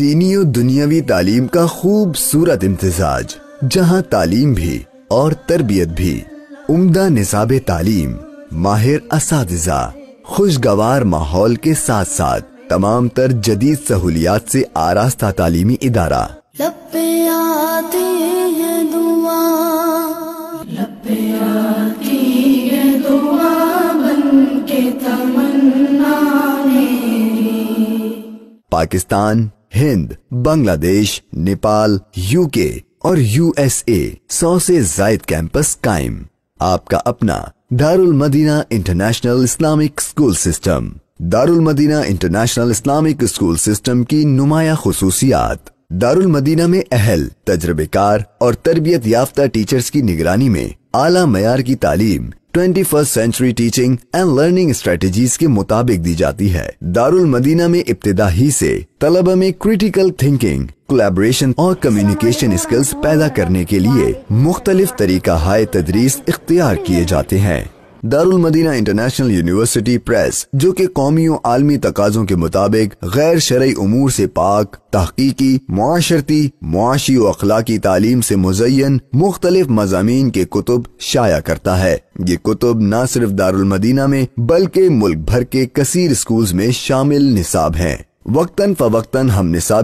दीनी और दुनियावी तालीम का खूबसूरत इम्तजाज जहाँ तालीम भी और तरबियत भी उम्दा निसाब तालीम माहिर इस खुशगवार माहौल के साथ साथ तमाम तर जदीद सहूलियात से आरास्ता तालीमी इदारा लपे दुआ लपे आती है दुआ बन के तमन्ना पाकिस्तान हिंद बांग्लादेश नेपाल यूके और यूएसए सौ से जायद कैंपस कायम आपका अपना Darul Madina international Islamic school system Darul Madina international Islamic school system की नुमाया खसूसियात दारुल मदीना में अहल तजर्बेकार और तरबियत याफ्ता टीचर्स की निगरानी में आला मैार की तालीम twenty first century teaching and learning strategies के मुताबिक दी जाती है दारुल मदीना में इब्तदा ही से तलबा में क्रिटिकल थिंकिंग कोलेबोरेशन और कम्युनिकेशन स्किल्स पैदा करने के लिए मुख्तलिफ तरीका हाय तदरीस इख्तियार किए जाते हैं Darul Madina international university press जो कि कौमी और आलमी तकाजों के मुताबिक गैर शरय अमूर से पाक तहकीकी माशरती मुआशी व अखलाकी तालीम से मुजयन मुख्तलिफ मजामी के कुतुब शाया करता है ये कुतुब न सिर्फ दारुल मदीना में बल्कि मुल्क भर के कसीर स्कूल में शामिल निसाब है वक्ता फवक्ता हम निसाब